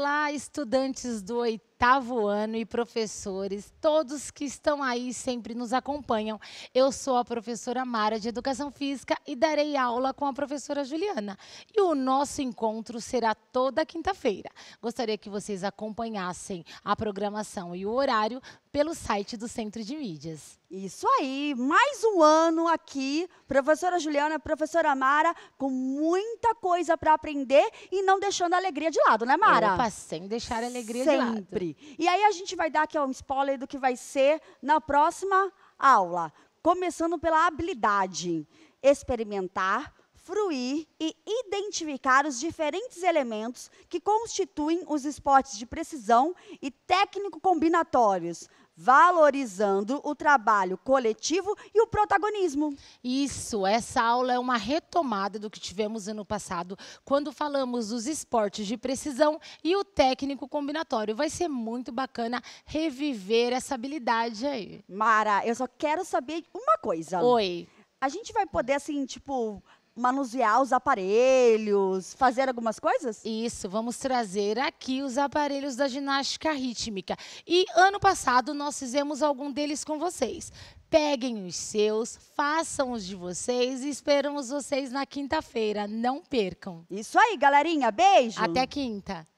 setelah Olá, estudantes do oitavo ano e professores, todos que estão aí sempre nos acompanham. Eu sou a professora Mara de Educação Física e darei aula com a professora Juliana. E o nosso encontro será toda quinta-feira. Gostaria que vocês acompanhassem a programação e o horário pelo site do Centro de Mídias. Isso aí, mais um ano aqui, professora Juliana, professora Mara, com muita coisa para aprender e não deixando a alegria de lado, né, Mara? Opa, sempre sem deixar a alegria Sempre. de lado. E aí a gente vai dar aqui um spoiler do que vai ser na próxima aula. Começando pela habilidade. Experimentar, fruir e identificar os diferentes elementos que constituem os esportes de precisão e técnico-combinatórios valorizando o trabalho coletivo e o protagonismo. Isso, essa aula é uma retomada do que tivemos ano passado, quando falamos dos esportes de precisão e o técnico combinatório. Vai ser muito bacana reviver essa habilidade aí. Mara, eu só quero saber uma coisa. Oi. A gente vai poder, assim, tipo, manusear os aparelhos, fazer algumas coisas? Isso, vamos trazer aqui os aparelhos da ginástica rítmica. E ano passado nós fizemos algum deles com vocês. Peguem os seus, façam os de vocês e esperamos vocês na quinta-feira. Não percam. Isso aí, galerinha. Beijo. Até quinta.